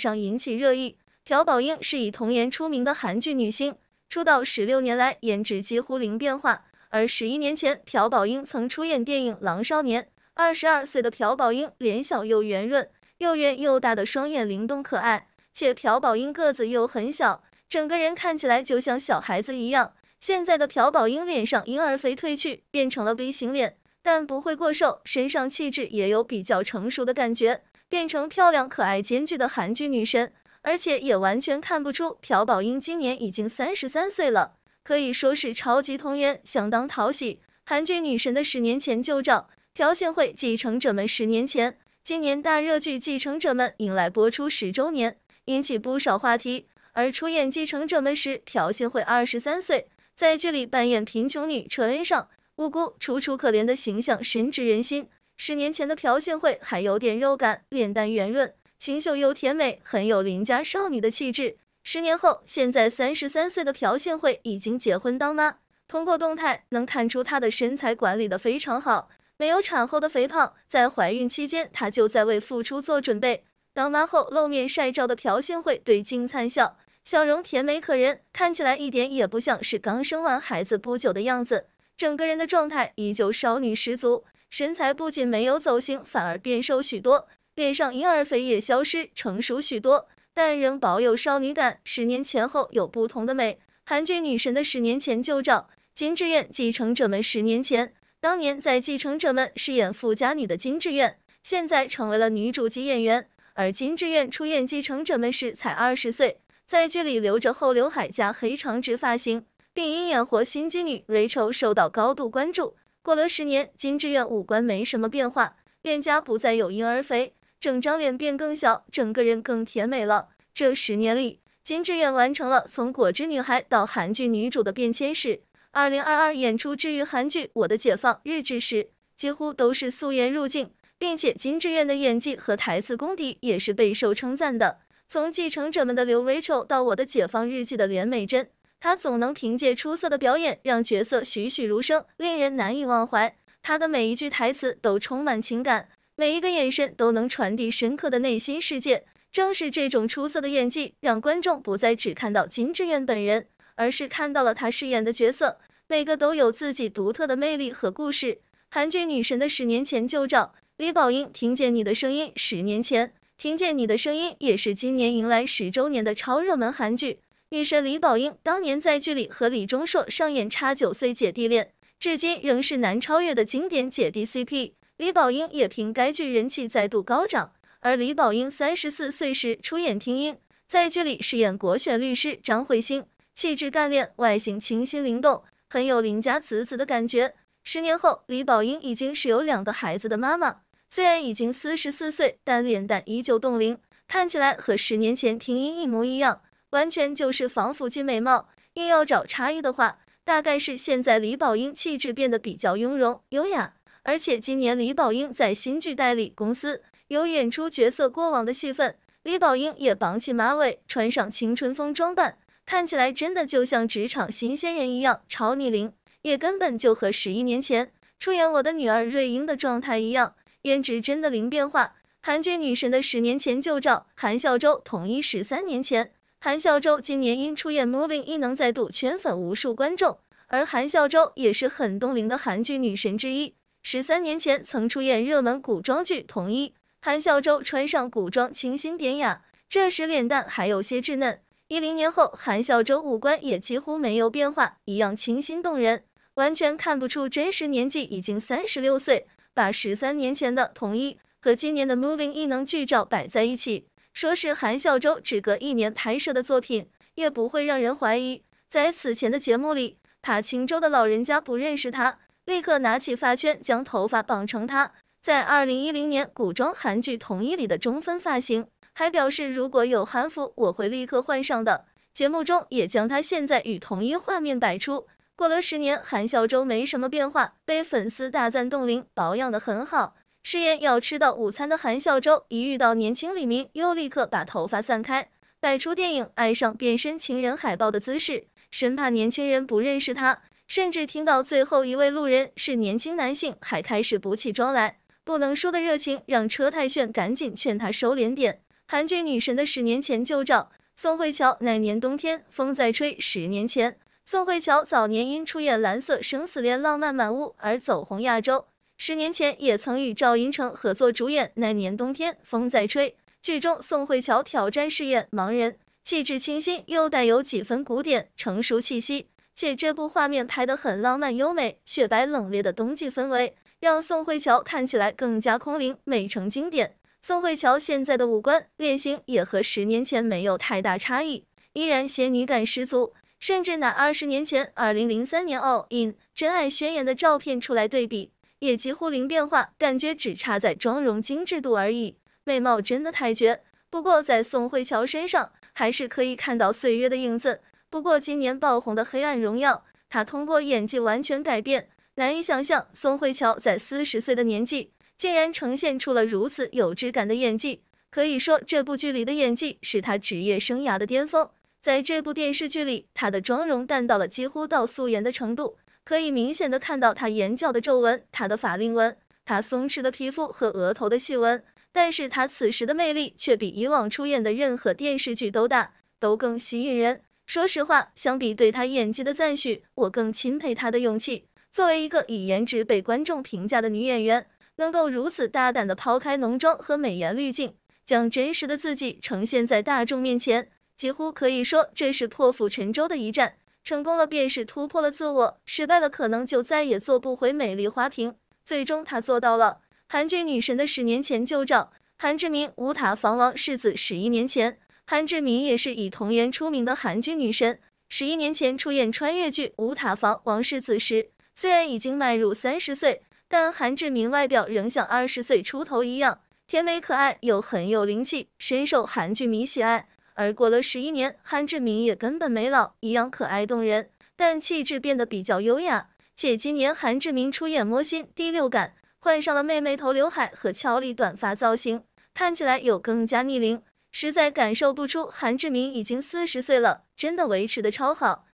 上引起热议。朴宝英是以童颜出名的韩剧女星，出道十六年来颜值几乎零变化。而十一年前，朴宝英曾出演电影《狼少年》。二十二岁的朴宝英脸小又圆润，又圆又大的双眼灵动可爱，且朴宝英个子又很小，整个人看起来就像小孩子一样。现在的朴宝英脸上婴儿肥褪去，变成了 V 型脸，但不会过瘦，身上气质也有比较成熟的感觉。变成漂亮可爱兼具的韩剧女神，而且也完全看不出朴宝英今年已经三十三岁了，可以说是超级童颜，相当讨喜。韩剧女神的十年前旧照，朴信惠《继承者们》十年前，今年大热剧《继承者们》迎来播出十周年，引起不少话题。而出演《继承者们》时，朴信惠二十三岁，在剧里扮演贫穷女车恩尚，无辜楚楚可怜的形象深植人心。十年前的朴信惠还有点肉感，脸蛋圆润，清秀又甜美，很有邻家少女的气质。十年后，现在三十三岁的朴信惠已经结婚当妈。通过动态能看出她的身材管理得非常好，没有产后的肥胖。在怀孕期间，她就在为复出做准备。当妈后露面晒照的朴信惠对金灿笑，笑容甜美可人，看起来一点也不像是刚生完孩子不久的样子，整个人的状态依旧少女十足。身材不仅没有走形，反而变瘦许多，脸上婴儿肥也消失，成熟许多，但仍保有少女感。十年前后有不同的美。韩剧女神的十年前旧照，金智媛《继承者们》十年前，当年在《继承者们》饰演富家女的金智媛，现在成为了女主级演员。而金智媛出演《继承者们》时才二十岁，在剧里留着厚刘海加黑长直发型，并因演活心机女 Rachel 受到高度关注。过了十年，金智媛五官没什么变化，脸颊不再有婴儿肥，整张脸变更小，整个人更甜美了。这十年里，金智媛完成了从果汁女孩到韩剧女主的变迁史。二零二二演出治愈韩剧《我的解放日志》时，几乎都是素颜入镜，并且金智媛的演技和台词功底也是备受称赞的。从《继承者们的刘瑞秋》到《我的解放日记》的廉美珍，他总能凭借出色的表演，让角色栩栩如生，令人难以忘怀。他的每一句台词都充满情感，每一个眼神都能传递深刻的内心世界。正是这种出色的演技，让观众不再只看到金智媛本人，而是看到了他饰演的角色，每个都有自己独特的魅力和故事。韩剧女神的十年前旧照，李宝英《听见你的声音》十年前《听见你的声音》也是今年迎来十周年的超热门韩剧。女神李宝英当年在剧里和李钟硕上演差九岁姐弟恋，至今仍是难超越的经典姐弟 CP。李宝英也凭该剧人气再度高涨。而李宝英三十四岁时出演《听音》，在剧里饰演国选律师张慧星，气质干练，外形清新灵动，很有邻家子子的感觉。十年后，李宝英已经是有两个孩子的妈妈，虽然已经四十四岁，但脸蛋依旧冻龄，看起来和十年前听音一模一样。完全就是防腐剂美貌，硬要找差异的话，大概是现在李宝英气质变得比较雍容优雅，而且今年李宝英在新剧代理公司有演出角色过往的戏份，李宝英也绑起马尾，穿上青春风装扮，看起来真的就像职场新鲜人一样，超逆龄，也根本就和十一年前出演我的女儿瑞英的状态一样，颜值真的零变化。韩剧女神的十年前旧照，韩孝周统一十三年前。韩孝周今年因出演《Moving》异能再度圈粉无数观众，而韩孝周也是很冻龄的韩剧女神之一。十三年前曾出演热门古装剧《同一》，韩孝周穿上古装清新典雅，这时脸蛋还有些稚嫩。一零年后，韩孝周五官也几乎没有变化，一样清新动人，完全看不出真实年纪已经三十六岁。把十三年前的《同一》和今年的《Moving》异能剧照摆在一起。说是韩孝周只隔一年拍摄的作品，也不会让人怀疑。在此前的节目里，塔青州的老人家不认识他，立刻拿起发圈将头发绑成他在2010年古装韩剧《同一》里的中分发型，还表示如果有韩服，我会立刻换上的。节目中也将他现在与同一画面摆出。过了十年，韩孝周没什么变化，被粉丝大赞冻龄，保养的很好。誓言要吃到午餐的韩孝周，一遇到年轻李明，又立刻把头发散开，摆出电影《爱上变身情人》海报的姿势，生怕年轻人不认识他。甚至听到最后一位路人是年轻男性，还开始补起妆来。不能输的热情让车太炫赶紧劝他收敛点。韩剧女神的十年前旧照，宋慧乔那年冬天风在吹。十年前，宋慧乔早年因出演《蓝色生死恋》《浪漫满屋》而走红亚洲。十年前也曾与赵寅成合作主演《那年冬天风在吹》，剧中宋慧乔挑战饰演盲人，气质清新又带有几分古典成熟气息，且这部画面拍得很浪漫优美，雪白冷冽的冬季氛围让宋慧乔看起来更加空灵，美成经典。宋慧乔现在的五官脸型也和十年前没有太大差异，依然仙女感十足，甚至拿二十年前二零零三年 All In 真爱宣言》的照片出来对比。也几乎零变化，感觉只差在妆容精致度而已。美貌真的太绝，不过在宋慧乔身上还是可以看到岁月的影子。不过今年爆红的《黑暗荣耀》，她通过演技完全改变，难以想象宋慧乔在四十岁的年纪竟然呈现出了如此有质感的演技。可以说这部剧里的演技是她职业生涯的巅峰。在这部电视剧里，她的妆容淡到了几乎到素颜的程度。可以明显的看到她眼角的皱纹，她的法令纹，她松弛的皮肤和额头的细纹，但是她此时的魅力却比以往出演的任何电视剧都大，都更吸引人。说实话，相比对她演技的赞许，我更钦佩她的勇气。作为一个以颜值被观众评价的女演员，能够如此大胆的抛开浓妆和美颜滤镜，将真实的自己呈现在大众面前，几乎可以说这是破釜沉舟的一战。成功了便是突破了自我，失败了可能就再也做不回美丽花瓶。最终，她做到了韩剧女神的十年前旧照，韩志明《五塔房王世子》十一年前，韩志明也是以童颜出名的韩剧女神。十一年前出演穿越剧《五塔房王世子》时，虽然已经迈入三十岁，但韩志明外表仍像二十岁出头一样甜美可爱，又很有灵气，深受韩剧迷喜爱。而过了十一年，韩志明也根本没老，一样可爱动人，但气质变得比较优雅。且今年韩志明出演《魔心第六感》，换上了妹妹头刘海和俏丽短发造型，看起来有更加逆龄，实在感受不出韩志明已经四十岁了，真的维持的超好。